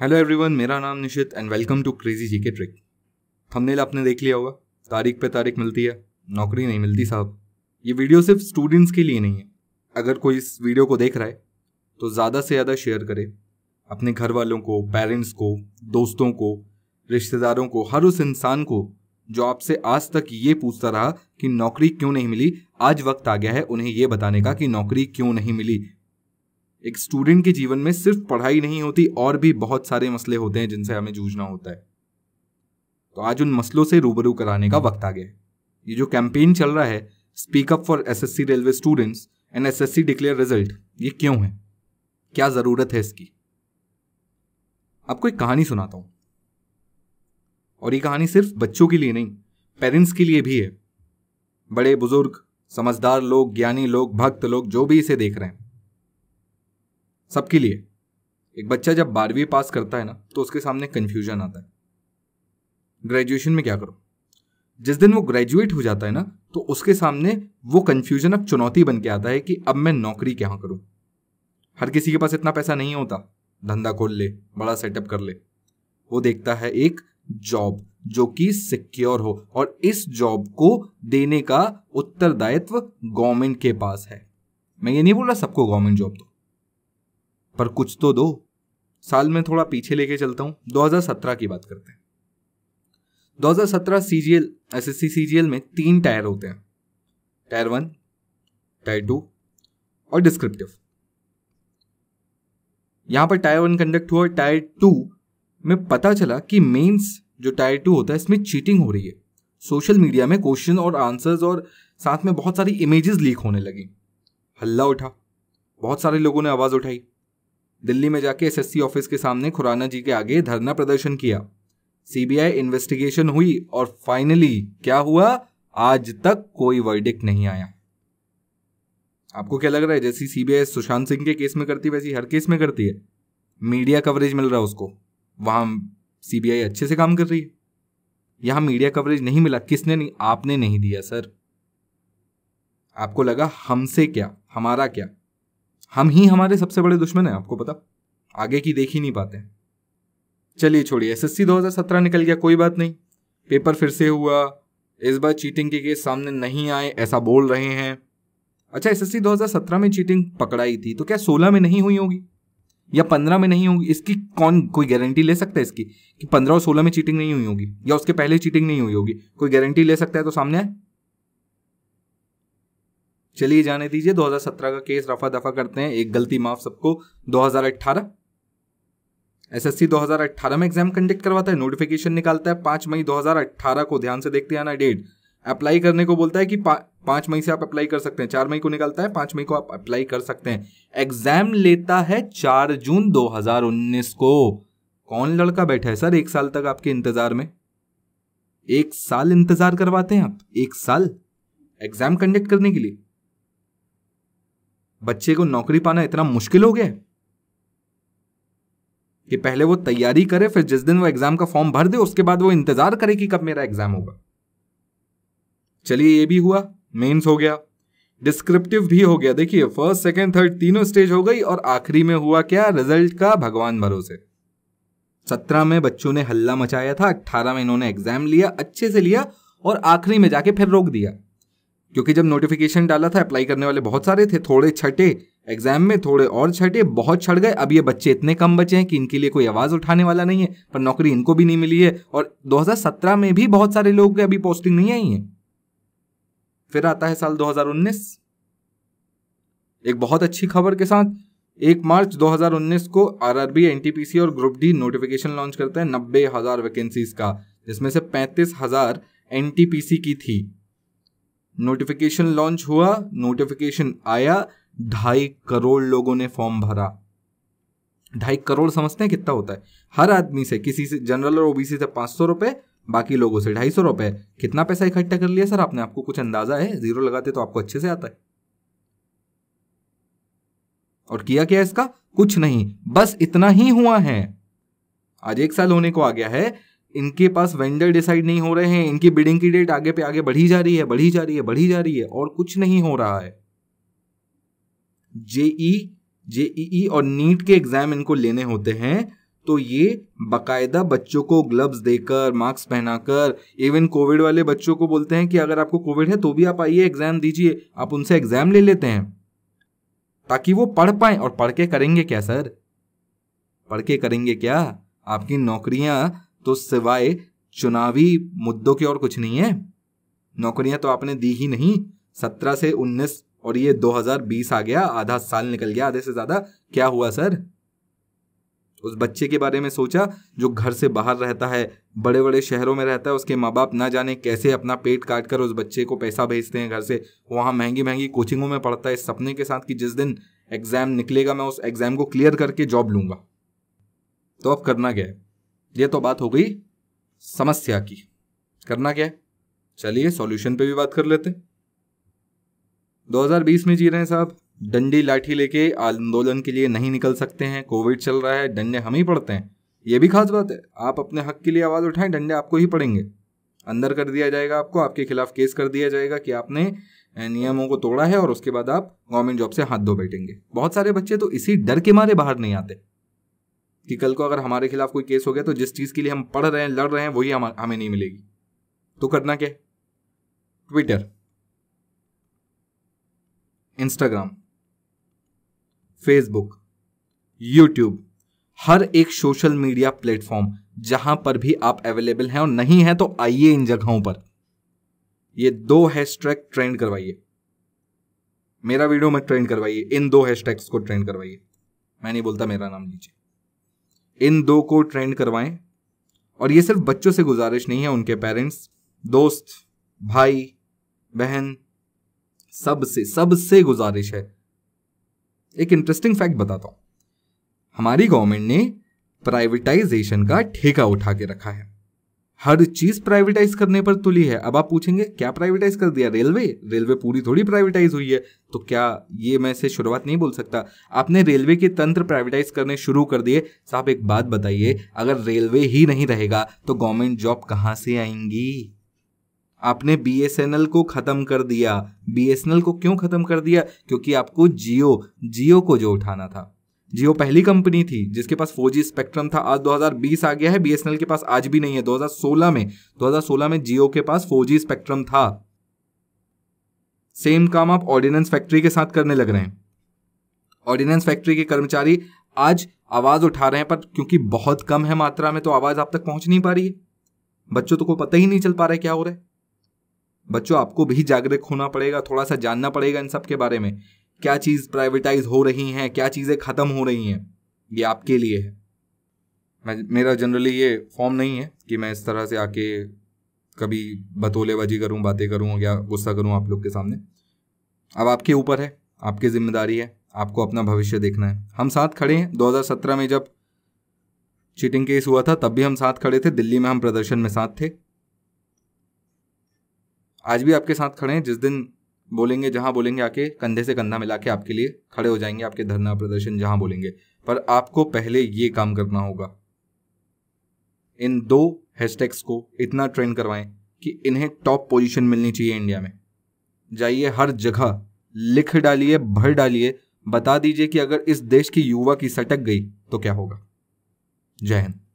hello everyone मेरा नाम Nishit and welcome to crazy G K trick thumbnail आपने देख लिया होगा तारीख पे तारीख मिलती है नौकरी नहीं मिलती साहब ये वीडियो सिर्फ स्टूडेंट्स के लिए नहीं है अगर कोई इस वीडियो को देख रहा है तो ज़्यादा से ज़्यादा शेयर करे अपने घर वालों को पेरेंट्स को दोस्तों को रिश्तेदारों को हर उस इंसान को जो आपसे आज तक ये पूछता रहा कि नौकरी क्यों नहीं मिली आज वक्त आ गया है उन्हें ये बताने का कि नौकरी क्यों नहीं मिली एक स्टूडेंट के जीवन में सिर्फ पढ़ाई नहीं होती और भी बहुत सारे मसले होते हैं जिनसे हमें जूझना होता है तो आज उन मसलों से रूबरू कराने का वक्त आ गया है ये जो कैंपेन चल रहा है speak up for S railway students and S declare result ये क्यों है क्या ज़रूरत है इसकी आपको एक कहानी सुनाता हूं और ये कहानी सिर्फ बच्चों के लिए नहीं पेरेंट्स के लिए भी है बड़े बुजुर्ग समझदार लोग ज्ञानी लोग भक्त लोग जो भी इसे देख रहे हैं सबके लिए एक बच्चा जब बारहवीं पास करता है ना तो उसके सामने कंफ्यूजन आता है ग्रेजुएशन में क्या करो जिस दिन वो ग्रेजुएट हो जाता है ना तो उसके सामने वो कंफ्यूजन अब चुनौती बन के आता है कि अब मैं नौकरी क्या करूं हर किसी के पास इतना पैसा नहीं होता धंधा खोल ले बड़ा सेटअप कर ले वो देखता है एक जॉब जो कि सिक्योर हो और इस जॉब को देने का उत्तरदायित्व गवर्नमेंट के पास है मैं ये नहीं बोल रहा सबको गवर्नमेंट जॉब दो पर कुछ तो दो साल में थोड़ा पीछे लेके चलता हूँ 2017 की बात करते हैं 2017 सीजीएल एसएससी सीजीएल में तीन टायर होते हैं टायर वन टायर टू और डिस्क्रिप्टिव यहां पर टायर वन कंडक्ट हुआ टायर टू में पता चला कि मेंस जो टायर टू होता है इसमें चीटिंग हो रही है सोशल मीडिया में क्वेश्चन और आंसर्स और साथ में बहुत सारी इमेजेस लीक होने लगी हल्ला उठा बहुत सारे लोगों ने आवाज़ उठाई दिल्ली में जाके एसएससी ऑफिस के सामने खुराना जी के आगे धरना प्रदर्शन किया सीबीआई इन्वेस्टिगेशन हुई और फाइनली क्या हुआ आज तक कोई वर्डिक्ट नहीं आया आपको क्या लग रहा है जैसी सीबीआई सुशांत सिंह के केस में करती वैसी हर केस में करती है मीडिया कवरेज मिल रहा है उसको वहां सीबीआई अच्छे से काम कर रही है यहां मीडिया कवरेज नहीं मिला किसने नहीं आपने नहीं दिया सर आपको लगा हमसे क्या हमारा क्या हम ही हमारे सबसे बड़े दुश्मन हैं आपको पता आगे की देख ही नहीं पाते चलिए छोड़िए एसएससी 2017 निकल गया कोई बात नहीं पेपर फिर से हुआ इस बार चीटिंग के केस सामने नहीं आए ऐसा बोल रहे हैं अच्छा एस हजार सत्रह में चीटिंग पकड़ाई थी तो क्या सोलह में नहीं हुई होगी या पंद्रह में नहीं होगी इसकी कौन कोई गारंटी ले सकता है इसकी कि पंद्रह और सोलह में चीटिंग नहीं हुई होगी या उसके पहले चीटिंग नहीं हुई होगी कोई गारंटी ले सकता है तो सामने आए चलिए जाने दीजिए 2017 का केस रफा दफा करते हैं एक गलती माफ सबको 2018 एसएससी 2018 में एग्जाम कंडक्ट करवाता है नोटिफिकेशन निकालता है पाँच मई 2018 को ध्यान से देखते आना डेट अप्लाई करने को बोलता है कि पा, पांच मई से आप अप्लाई कर सकते हैं चार मई को निकालता है पांच मई को आप अप्लाई कर सकते हैं एग्जाम लेता है चार जून दो को कौन लड़का बैठा है सर एक साल तक आपके इंतजार में एक साल इंतजार करवाते हैं आप एक साल एग्जाम कंडक्ट करने के लिए बच्चे को नौकरी पाना इतना मुश्किल हो गया कि पहले वो तैयारी करे फिर जिस दिन वो एग्जाम का फॉर्म भर दे उसके बाद वो इंतजार करे कि कब मेरा एग्जाम होगा चलिए ये भी हुआ मेंस हो गया डिस्क्रिप्टिव भी हो गया देखिए फर्स्ट सेकंड थर्ड तीनों स्टेज हो गई और आखिरी में हुआ क्या रिजल्ट का भगवान भरोसे सत्रह में बच्चों ने हल्ला मचाया था अट्ठारह में इन्होंने एग्जाम लिया अच्छे से लिया और आखिरी में जाके फिर रोक दिया क्योंकि जब नोटिफिकेशन डाला था अप्लाई करने वाले बहुत सारे थे थोड़े छटे एग्जाम में थोड़े और छटे बहुत छट गए अब ये बच्चे इतने कम बचे हैं कि इनके लिए कोई आवाज़ उठाने वाला नहीं है पर नौकरी इनको भी नहीं मिली है और 2017 में भी बहुत सारे लोगों के अभी पोस्टिंग नहीं आई है फिर आता है साल 2019 एक बहुत अच्छी खबर के साथ एक मार्च 2019 को आरआरबी एनटीपीसी और ग्रुप डी नोटिफिकेशन लॉन्च करता है नब्बे हज़ार वैकेंसीज का जिसमें से पैंतीस हज़ार एनटीपीसी की थी नोटिफिकेशन लॉन्च हुआ नोटिफिकेशन आया ढाई करोड़ लोगों ने फॉर्म भरा ढाई करोड़ समझते हैं कितना होता है हर आदमी से किसी से जनरल और ओबीसी से पांच सौ रुपए बाकी लोगों से ढाई सौ रुपए कितना पैसा इकट्ठा कर लिया सर आपने आपको कुछ अंदाजा है जीरो लगाते तो आपको अच्छे से आता है और किया क्या इसका कुछ नहीं बस इतना ही हुआ है आज एक साल होने को आ गया है इनके पास वेंडर डिसाइड नहीं हो रहे हैं इनकी बिडिंग की डेट आगे पे आगे बढ़ी जा रही है बढ़ी जा रही है बढ़ी जा रही है और कुछ नहीं हो रहा है JE JEE e, e e और नीट के एग्जाम इनको लेने होते हैं तो ये बकायदा बच्चों को ग्लव्स देकर मास्क पहनाकर इवन कोविड वाले बच्चों को बोलते हैं कि अगर आपको कोविड है तो भी आप आइए एग्जाम दीजिए आप उनसे एग्जाम ले लेते हैं ताकि वो पढ़ पाए और पढ़ के करेंगे क्या सर पढ़ के करेंगे क्या आपकी नौकरियां तो सिवाय चुनावी मुद्दों के और कुछ नहीं है नौकरियां तो आपने दी ही नहीं सत्रह से उन्नीस और ये 2020 आ गया आधा साल निकल गया आधे से ज्यादा क्या हुआ सर उस बच्चे के बारे में सोचा जो घर से बाहर रहता है बड़े बड़े शहरों में रहता है उसके माँ बाप ना जाने कैसे अपना पेट काट कर उस बच्चे को पैसा भेजते हैं घर से वहाँ महंगी महंगी कोचिंगों में पढ़ता है सपने के साथ कि जिस दिन एग्ज़ाम निकलेगा मैं उस एग्ज़ाम को क्लियर करके जॉब लूंगा तो अब करना क्या है ये तो बात हो गई समस्या की करना क्या है चलिए सॉल्यूशन पे भी बात कर लेते हजार 2020 में जी रहे हैं साहब डंडी लाठी लेके आंदोलन के लिए नहीं निकल सकते हैं कोविड चल रहा है डंडे हम ही पड़ते हैं ये भी खास बात है आप अपने हक के लिए आवाज़ उठाएं डंडे आपको ही पड़ेंगे अंदर कर दिया जाएगा आपको आपके खिलाफ केस कर दिया जाएगा कि आपने नियमों को तोड़ा है और उसके बाद आप गवर्नमेंट जॉब से हाथ धो बैठेंगे बहुत सारे बच्चे तो इसी डर के मारे बाहर नहीं आते कि कल को अगर हमारे खिलाफ कोई केस हो गया तो जिस चीज़ के लिए हम पढ़ रहे हैं लड़ रहे हैं वही हम, हमें नहीं मिलेगी तो करना क्या ट्विटर इंस्टाग्राम फेसबुक यूट्यूब हर एक सोशल मीडिया प्लेटफॉर्म जहां पर भी आप अवेलेबल हैं और नहीं है तो आइए इन जगहों पर ये दो हैशटैग ट्रेंड करवाइए मेरा वीडियो में ट्रेंड करवाइए इन दो हैशटैग्स को ट्रेंड करवाइए मैं नहीं बोलता मेरा नाम लीजिए इन दो को ट्रेंड करवाएं और ये सिर्फ बच्चों से गुजारिश नहीं है उनके पेरेंट्स दोस्त भाई बहन सबसे सबसे गुजारिश है एक इंटरेस्टिंग फैक्ट बताता हूं हमारी गवर्नमेंट ने प्राइवेटाइजेशन का ठेका उठा के रखा है हर चीज प्राइवेटाइज करने पर तुली है अब आप पूछेंगे क्या प्राइवेटाइज कर दिया रेलवे रेलवे पूरी थोड़ी प्राइवेटाइज हुई है तो क्या ये मैं इसे शुरुआत नहीं बोल सकता आपने रेलवे के तंत्र प्राइवेटाइज करने शुरू कर दिए साहब एक बात बताइए अगर रेलवे ही नहीं रहेगा तो गवर्नमेंट जॉब कहाँ से आएंगी आपने बी को खत्म कर दिया बी को क्यों खत्म कर दिया क्योंकि आपको जियो जियो को जो उठाना था जियो पहली कंपनी थी जिसके पास 4G स्पेक्ट्रम था आज 2020 आ गया है बीएसएनएल के पास आज भी नहीं है 2016 में 2016 में जियो के पास 4G स्पेक्ट्रम था सेम काम आप ऑर्डिनेंस फैक्ट्री के साथ करने लग रहे हैं ऑर्डिनेंस फैक्ट्री के कर्मचारी आज आवाज उठा रहे हैं पर क्योंकि बहुत कम है मात्रा में तो आवाज आप तक पहुंच नहीं पा रही है बच्चों तो को पता ही नहीं चल पा रहा है क्या हो रहा है बच्चों आपको भी जागरूक होना पड़ेगा थोड़ा सा जानना पड़ेगा इन सब के बारे में क्या चीज़ प्राइवेटाइज हो रही हैं क्या चीज़ें ख़त्म हो रही हैं ये आपके लिए है मेरा जनरली ये फॉर्म नहीं है कि मैं इस तरह से आके कभी बतोलेबाजी करूं बातें करूं या गुस्सा करूं आप लोग के सामने अब आपके ऊपर है आपकी जिम्मेदारी है आपको अपना भविष्य देखना है हम साथ खड़े हैं 2017 में जब चीटिंग केस हुआ था तब भी हम साथ खड़े थे दिल्ली में हम प्रदर्शन में साथ थे आज भी आपके साथ खड़े हैं जिस दिन बोलेंगे जहां बोलेंगे आके कंधे से कंधा मिला के आपके लिए खड़े हो जाएंगे आपके धरना प्रदर्शन जहां बोलेंगे पर आपको पहले ये काम करना होगा इन दो हैशटैग्स को इतना ट्रेंड करवाएं कि इन्हें टॉप पोजीशन मिलनी चाहिए इंडिया में जाइए हर जगह लिख डालिए भर डालिए बता दीजिए कि अगर इस देश की युवा की सटक गई तो क्या होगा जय हिंद